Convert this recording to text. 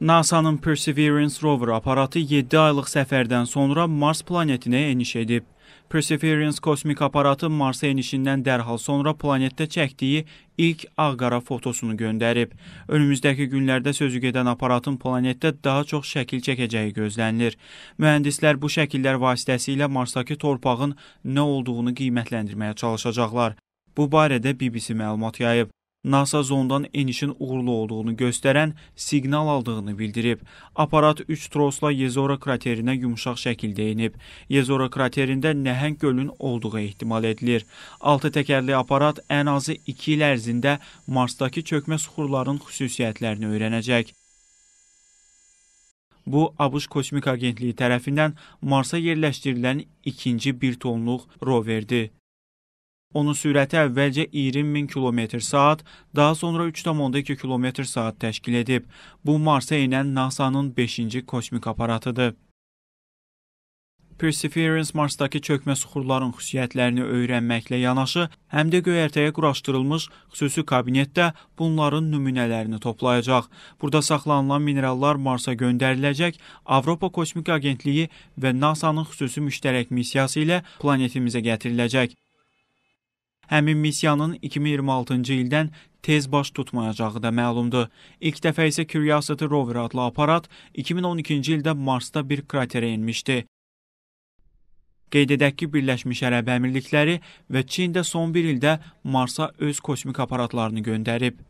NASA-nın Perseverance rover aparatı 7 aylıq səfərdən sonra Mars planetinə eniş edib. Perseverance kosmik aparatı Marsa enişindən dərhal sonra planetdə çəkdiyi ilk ağ-qara fotosunu göndərib. Önümüzdəki günlərdə sözü gedən aparatın planetdə daha çox şəkil çəkəcəyi gözlənilir. Mühəndislər bu şəkillər vasitəsilə Marsdakı torpağın nə olduğunu qiymətləndirməyə çalışacaqlar. Bu barədə BBC məlumat yayıb. NASA zondan enişin uğurlu olduğunu göstərən siqnal aldığını bildirib. Aparat 3 trosla Yezora kraterinə yumşaq şəkildə enib. Yezora kraterində nəhəng gölün olduğu ehtimal edilir. 6 təkərli aparat ən azı 2 il ərzində Marsdakı çökmə suxurların xüsusiyyətlərini öyrənəcək. Bu, ABŞ Kosmik Agentliyi tərəfindən Marsa yerləşdirilən ikinci bir tonluq roverdir. Onun sürəti əvvəlcə 20 min kilometr saat, daha sonra 3,2 kilometr saat təşkil edib. Bu, Marsa enən NASA-nın 5-ci kosmik aparatıdır. Perseverance Marsdakı çökmə suxurların xüsusiyyətlərini öyrənməklə yanaşı, həm də göyərtəyə quraşdırılmış xüsusi kabinetdə bunların nümunələrini toplayacaq. Burada saxlanılan minerallar Marsa göndəriləcək. Avropa Kosmik Agentliyi və NASA-nın xüsusi müştərək missiyası ilə planetimizə gətiriləcək. Həmin missiyanın 2026-cı ildən tez baş tutmayacağı da məlumdur. İlk dəfə isə Curiosity rover adlı aparat 2012-ci ildə Marsda bir kraterə enmişdi. Qeyd edək ki, Birləşmiş Ərəb Əmirlikləri və Çin də son bir ildə Marsa öz kosmik aparatlarını göndərib.